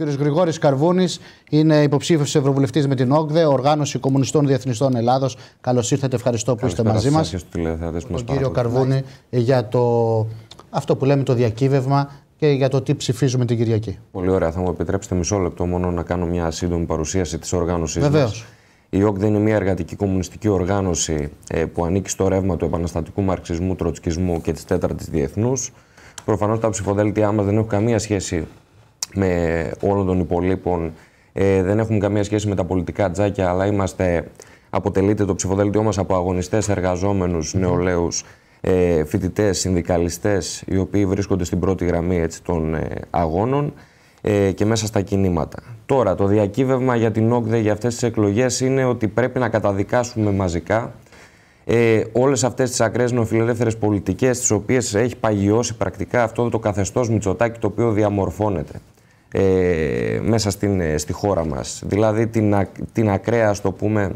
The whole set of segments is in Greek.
Ο κ. Γρηγόρης Καρβούνης είναι υποψήφιος Ευρωβουλευτής με την ΟΚΔΕ, Οργάνωση Κομμουνιστών Διεθνιστών Ελλάδος. Καλώς ήρθατε, ευχαριστώ που είστε μαζί μα. Τον κύριο Καρβούνη ε, για το, αυτό που λέμε το διακύβευμα και για το τι ψηφίζουμε την Κυριακή. Πολύ ωραία. Θα μου επιτρέψετε μισό λεπτό μόνο να κάνω μια σύντομη παρουσίαση της οργάνωσής Βεβαίως. Η ΟΚΔΕ είναι μια εργατική κομμουνιστική οργάνωση ε, που ανήκει στο ρεύμα του επαναστατικού μαρξισμού, τροτσκισμού και της τέταρτης διεθνούς. Προφανώς τα ψηφοδέλτια μας δεν έχουν καμία σχέση με όλων των υπολείπων. Ε, δεν έχουμε καμία σχέση με τα πολιτικά τζάκια, αλλά είμαστε, αποτελείται το ψηφοδέλτιό μας από αγωνιστές, εργαζόμενους, νεολαίους, ε, φοιτητές, συνδικαλιστές, οι οποίοι βρίσκονται στην πρώτη γραμμή έτσι, των ε, αγώνων ε, και μέσα στα κινήματα. Τώρα, το διακύβευμα για την ΟΚΔΕ για αυτές τις εκλογές είναι ότι πρέπει να καταδικάσουμε μαζικά ε, όλες αυτές τις ακραίες νοφιλελεύθερες πολιτικές τις οποίες έχει παγιώσει πρακτικά αυτό το καθεστώς Μητσοτάκη το οποίο διαμορφώνεται ε, μέσα στην, ε, στη χώρα μας. Δηλαδή την, την ακραία, ας το πούμε,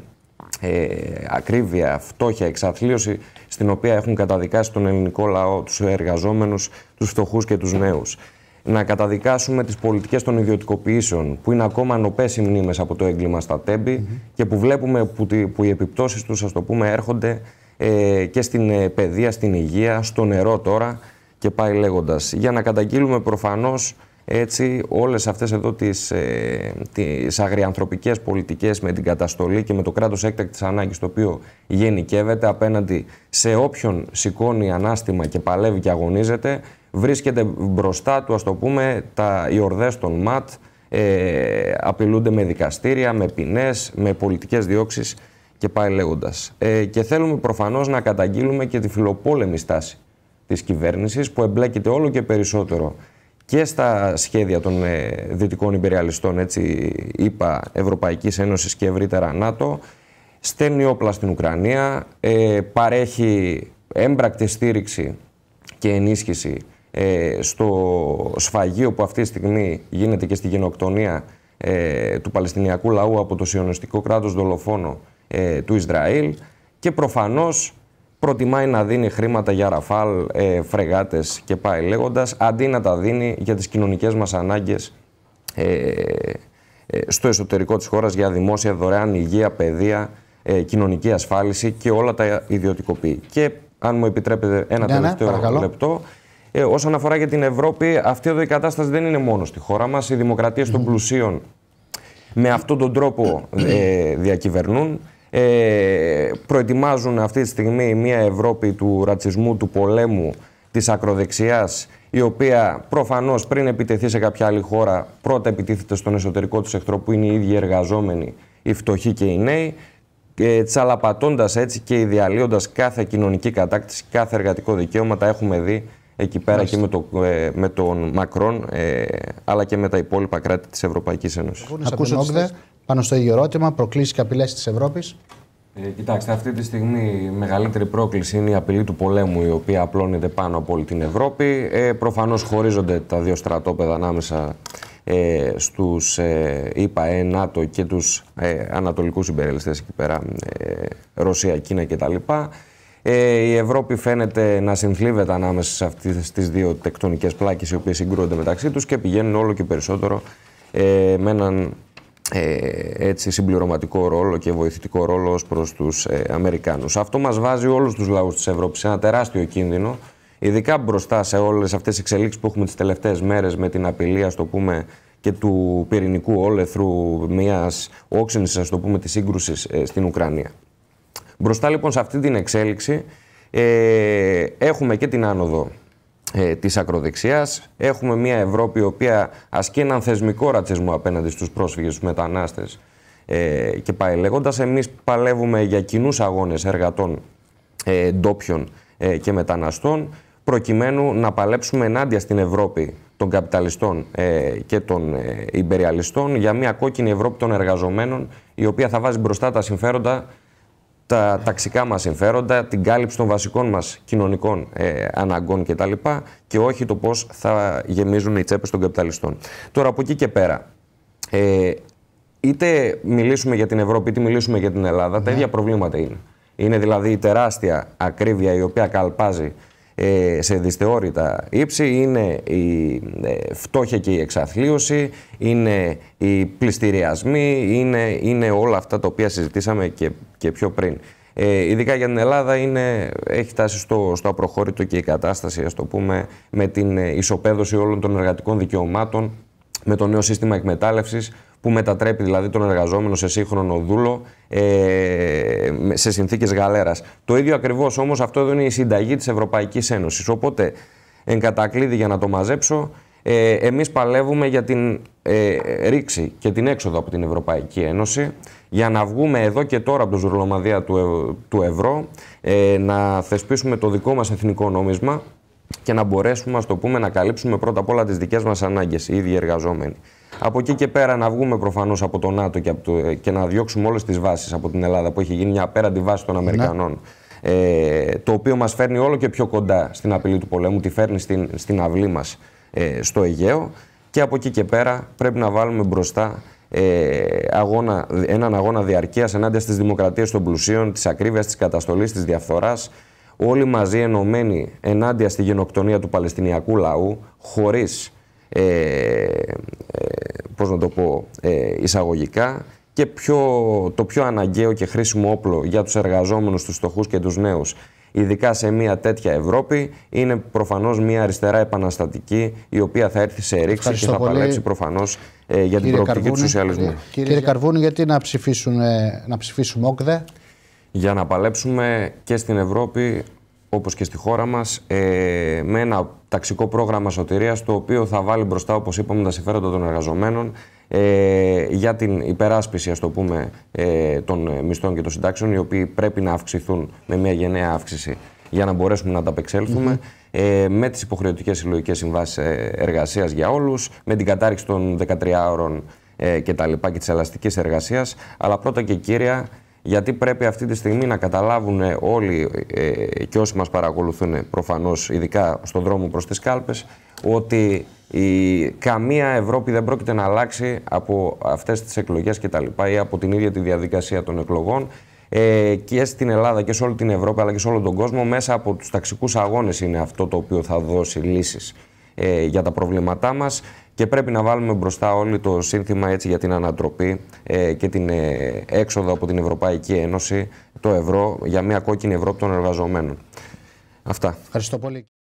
ε, ακρίβεια, φτώχεια, εξαθλίωση στην οποία έχουν καταδικάσει τον ελληνικό λαό, τους εργαζόμενους, τους φτωχούς και τους νέους. Να καταδικάσουμε τις πολιτικές των ιδιωτικοποιήσεων που είναι ακόμα νοπές οι μνήμες από το έγκλημα στα τέμπη και που βλέπουμε που, που οι επιπτώσεις τους, ας το πούμε, έρχονται ε, και στην ε, παιδεία, στην υγεία, στο νερό τώρα και πάει λέγοντας. Για να καταγγείλουμε προφανώς έτσι, όλες αυτές εδώ τις, ε, τις αγριανθρωπικές πολιτικές με την καταστολή και με το κράτος έκτακτης ανάγκης το οποίο γενικεύεται απέναντι σε όποιον σηκώνει ανάστημα και παλεύει και αγωνίζεται, βρίσκεται μπροστά του, ας το πούμε, τα, οι ορδές των ΜΑΤ, ε, απειλούνται με δικαστήρια, με ποινές, με πολιτικές διώξεις και πάει λέγοντας. Ε, και θέλουμε προφανώς να καταγγείλουμε και τη φιλοπόλεμη στάση της κυβέρνησης που εμπλέκεται όλο και περισσότερο και στα σχέδια των ε, δυτικών υπεριαλιστών, έτσι είπα, Ευρωπαϊκής Ένωσης και ευρύτερα ΝΑΤΟ, στέλνει όπλα στην Ουκρανία, ε, παρέχει έμπρακτη στήριξη και ενίσχυση ε, στο σφαγείο που αυτή τη στιγμή γίνεται και στη γενοκτονία του Παλαιστινιακού λαού από το σιωνιστικό κράτος δολοφόνο του Ισραήλ και προφανώς προτιμάει να δίνει χρήματα για ραφάλ, ε, φρεγάτες και πάει λέγοντας, αντί να τα δίνει για τις κοινωνικές μας ανάγκες ε, ε, στο εσωτερικό της χώρας για δημόσια δωρεάν υγεία, παιδεία, ε, κοινωνική ασφάλιση και όλα τα ιδιωτικοποιεί. Και αν μου επιτρέπετε ένα τελευταίο λεπτό. Ε, όσον αφορά για την Ευρώπη, αυτή εδώ η κατάσταση δεν είναι μόνο στη χώρα μας. Οι δημοκρατίες των πλουσίων με αυτόν τον τρόπο διακυβερνούν. Ε, προετοιμάζουν αυτή τη στιγμή μια Ευρώπη του ρατσισμού, του πολέμου, της ακροδεξιάς, η οποία προφανώς πριν επιτεθεί σε κάποια άλλη χώρα, πρώτα επιτίθεται στον εσωτερικό του εχθρό που είναι οι ίδιοι εργαζόμενοι, οι φτωχοί και οι νέοι, ε, τσαλαπατώντας έτσι και ιδιαλύοντας κάθε κοινωνική κατάκτηση, κάθε εργατικό δικαίωμα, τα έχουμε δει εκεί πέρα και με, το, ε, με τον Μακρόν, ε, αλλά και με τα υπόλοιπα κράτη της Ευρωπαϊκής Ένωσης. Ακούσε τον πάνω στο ίδιο ερώτημα, προκλήσεις και απειλές της Ευρώπης. Ε, κοιτάξτε, αυτή τη στιγμή η μεγαλύτερη πρόκληση είναι η απειλή του πολέμου, η οποία απλώνεται πάνω από όλη την Ευρώπη. Ε, Προφανώς χωρίζονται τα δύο στρατόπεδα ανάμεσα ε, στους ε, ΝΑΤΟ και τους ε, ανατολικούς συμπεριληστές εκεί πέρα, ε, Ρωσία, Κίνα κτλ. Ε, η Ευρώπη φαίνεται να συνθλίβεται ανάμεσα σε αυτές τις δύο τεκτονικές πλάκες οι οποίες συγκρούονται μεταξύ τους και πηγαίνουν όλο και περισσότερο ε, με έναν ε, έτσι συμπληρωματικό ρόλο και βοηθητικό ρόλο ως προς τους ε, Αμερικάνους. Αυτό μας βάζει όλους τους λαούς της Ευρώπης σε ένα τεράστιο κίνδυνο, ειδικά μπροστά σε όλες αυτές τις εξελίξεις που έχουμε τις τελευταίες μέρες με την απειλή, το πούμε, και του πυρηνικού όλεθρου μιας όξυνης, ας το πούμε, της σύγκρουσης ε, στην Ουκρανία. Μπροστά λοιπόν σε αυτή την εξέλιξη ε, έχουμε και την άνοδο ε, της ακροδεξιάς, έχουμε μια Ευρώπη η οποία ασκεί έναν θεσμικό ρατσισμό απέναντι στους πρόσφυγες, στους μετανάστες ε, και πάει λέγοντας. Εμείς παλεύουμε για κοινούς αγώνες εργατών ε, ντόπιων ε, και μεταναστών προκειμένου να παλέψουμε ενάντια στην Ευρώπη των καπιταλιστών ε, και των ε, υπεριαλιστών για μια κόκκινη Ευρώπη των εργαζομένων η οποία θα βάζει μπροστά τα συμφέροντα τα ταξικά μας συμφέροντα, την κάλυψη των βασικών μας κοινωνικών ε, αναγκών κτλ. και όχι το πώς θα γεμίζουν οι τσέπες των καπιταλιστών. Τώρα από εκεί και πέρα, ε, είτε μιλήσουμε για την Ευρώπη είτε μιλήσουμε για την Ελλάδα, τα ναι. ίδια προβλήματα είναι. Είναι δηλαδή η τεράστια ακρίβεια η οποία καλπάζει ε, σε δυσθεώρητα ύψη, είναι η ε, φτώχεια και η εξαθλίωση, είναι οι πληστηριασμοί, είναι, είναι όλα αυτά τα οποία συζητήσαμε και, και πιο πριν. Ε, ειδικά για την Ελλάδα είναι, έχει φτάσει στο, στο απροχώρητο και η κατάσταση, ας το πούμε, με την ε, ισοπαίδωση όλων των εργατικών δικαιωμάτων, με το νέο σύστημα εκμετάλλευσης, που μετατρέπει δηλαδή τον εργαζόμενο σε σύγχρονο δούλο ε, σε συνθήκες γαλέρας. Το ίδιο ακριβώς όμως αυτό εδώ είναι η συνταγή της Ευρωπαϊκής Ένωσης. Οπότε, εν κατακλείδη για να το μαζέψω, ε, εμείς παλεύουμε για την ε, ρήξη και την έξοδο από την Ευρωπαϊκή Ένωση για να βγούμε εδώ και τώρα από το ζουρλομαδία του, ε, του ευρώ, ε, να θεσπίσουμε το δικό μας εθνικό νόμισμα και να μπορέσουμε, ας το πούμε, να καλύψουμε πρώτα απ' όλα τις δικές μας ανάγκες, οι ίδιοι εργαζόμενοι. Από εκεί και πέρα να βγούμε προφανώς από το ΝΑΤΟ και, από το, ε, και να διώξουμε όλες τις βάσεις από την Ελλάδα που έχει γίνει μια απέραντη βάση των ναι. Αμερικανών. Ε, το οποίο μας φέρνει όλο και πιο κοντά στην απειλή του πολέμου, τη φέρνει στην, στην αυλή μας ε, στο Αιγαίο. Και από εκεί και πέρα πρέπει να βάλουμε μπροστά ε, αγώνα, έναν αγώνα διαρκείας ενάντια στις δημοκρατίες των πλουσίων, της ακρίβειας, της καταστολής, της διαφθοράς. Όλοι μαζί ενωμένοι ενάντια στη γενοκτονία του Παλαιστινιακού λαού, χωρίς. Ε, ε, πώς να το πω, ε, εισαγωγικά και πιο, το πιο αναγκαίο και χρήσιμο όπλο για τους εργαζόμενους, τους στοχούς και τους νέους ειδικά σε μια τέτοια Ευρώπη, είναι προφανώς μια αριστερά επαναστατική η οποία θα έρθει σε ρήξη και θα παλέψει προφανώς ε, για την προοπτική του σοσιαλισμού. Κύριε, κύριε, Καρβούνη, γιατί να, ψηφίσουν, να ψηφίσουμε όκδε. Για να παλέψουμε και στην Ευρώπη όπως και στη χώρα μας, ε, με ένα ταξικό πρόγραμμα σωτηρίας το οποίο θα βάλει μπροστά, όπως είπαμε, τα συμφέροντα των εργαζομένων ε, για την υπεράσπιση, ας το πούμε, ε, των ε, μισθών και των συντάξεων, οι οποίοι πρέπει να αυξηθούν με μια γενναία αύξηση για να μπορέσουμε να ανταπεξέλθουμε, ε, με τις υποχρεωτικές συλλογικές συμβάσεις ε, εργασίας για όλους, με την κατάρριξη των 13 ώρων ε, και τα λοιπά και της ελαστικής εργασίας, αλλά πρώτα και κύρια γιατί πρέπει αυτή τη στιγμή να καταλάβουν όλοι ε, και όσοι μας παρακολουθούν προφανώς, ειδικά στον δρόμο προς τις κάλπες, ότι η, καμία Ευρώπη δεν πρόκειται να αλλάξει από αυτές τις εκλογές και τα λοιπά ή από την ίδια τη διαδικασία των εκλογών ε, και στην Ελλάδα και σε όλη την Ευρώπη αλλά και σε όλο τον κόσμο μέσα από τους ταξικούς αγώνες είναι αυτό το οποίο θα δώσει λύσεις. Ε, για τα προβλήματά μας και πρέπει να βάλουμε μπροστά όλοι το σύνθημα έτσι για την ανατροπή ε, και την ε, έξοδο από την Ευρωπαϊκή Ένωση, το ευρώ, για μια κόκκινη Ευρώπη των εργαζομένων. Αυτά. Ευχαριστώ πολύ.